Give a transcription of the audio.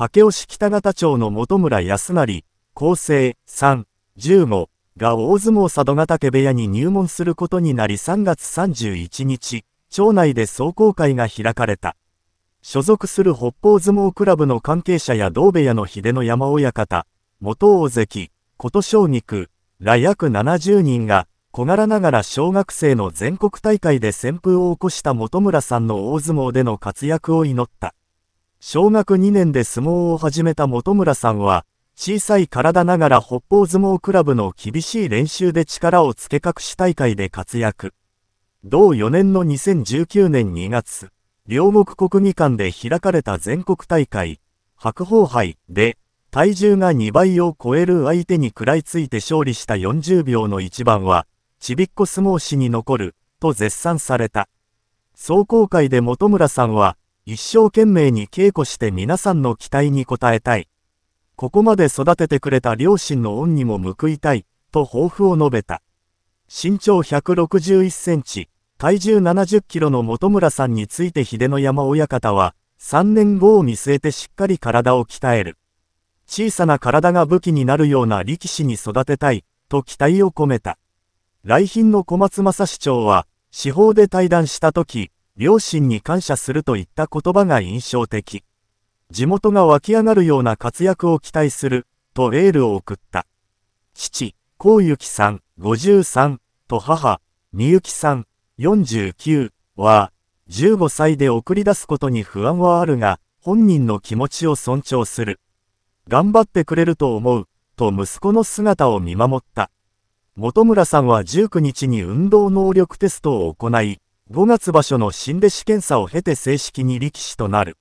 武雄市北方町の本村康成、厚生3、15が大相撲佐渡ヶ岳部屋に入門することになり3月31日、町内で壮行会が開かれた。所属する北方相撲クラブの関係者や同部屋の秀の山親方、元大関、琴小菊ら約70人が、小柄ながら小学生の全国大会で旋風を起こした本村さんの大相撲での活躍を祈った。小学2年で相撲を始めた本村さんは、小さい体ながら北方相撲クラブの厳しい練習で力をつけ隠し大会で活躍。同4年の2019年2月、両国国技館で開かれた全国大会、白鵬杯で、体重が2倍を超える相手に食らいついて勝利した40秒の一番は、ちびっこ相撲史に残る、と絶賛された。壮行会で本村さんは、一生懸命に稽古して皆さんの期待に応えたい。ここまで育ててくれた両親の恩にも報いたい、と抱負を述べた。身長161センチ、体重70キロの本村さんについて秀ノ山親方は、3年後を見据えてしっかり体を鍛える。小さな体が武器になるような力士に育てたい、と期待を込めた。来賓の小松政市長は、司法で対談したとき、両親に感謝するといった言葉が印象的。地元が湧き上がるような活躍を期待する、とエールを送った。父、幸幸さん、53、と母、みゆきさん、49、は、15歳で送り出すことに不安はあるが、本人の気持ちを尊重する。頑張ってくれると思う、と息子の姿を見守った。本村さんは19日に運動能力テストを行い、5月場所の新弟子検査を経て正式に力士となる。